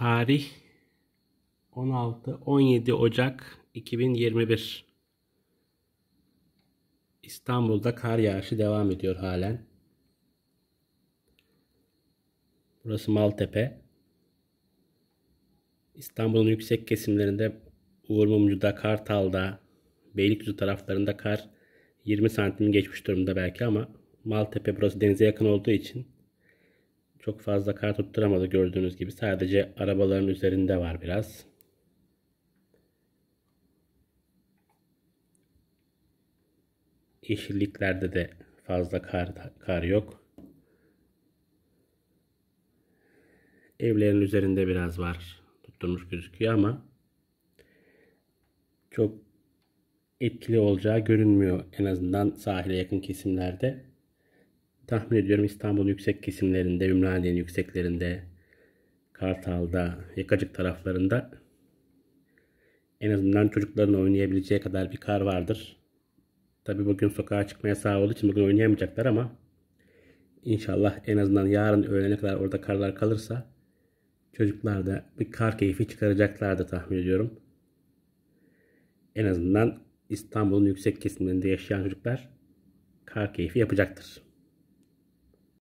Tarih 16-17 Ocak 2021. İstanbul'da kar yağışı devam ediyor halen. Burası Maltepe. İstanbul'un yüksek kesimlerinde Uğur Mumcu'da, Kartal'da, Beylikdüzü taraflarında kar 20 santim geçmiş durumda belki ama Maltepe burası denize yakın olduğu için çok fazla kar tutturamadı gördüğünüz gibi. Sadece arabaların üzerinde var biraz. Yeşilliklerde de fazla kar, kar yok. Evlerin üzerinde biraz var. Tutturmuş gözüküyor ama çok etkili olacağı görünmüyor. En azından sahile yakın kesimlerde. Tahmin ediyorum İstanbul yüksek kesimlerinde, Ümraniye'nin yükseklerinde, Kartal'da, Yakacık taraflarında en azından çocukların oynayabileceği kadar bir kar vardır. Tabi bugün sokağa çıkma yasağı olduğu için bugün oynayamayacaklar ama inşallah en azından yarın öğlene kadar orada karlar kalırsa çocuklar da bir kar keyfi çıkaracaklardır tahmin ediyorum. En azından İstanbul'un yüksek kesimlerinde yaşayan çocuklar kar keyfi yapacaktır.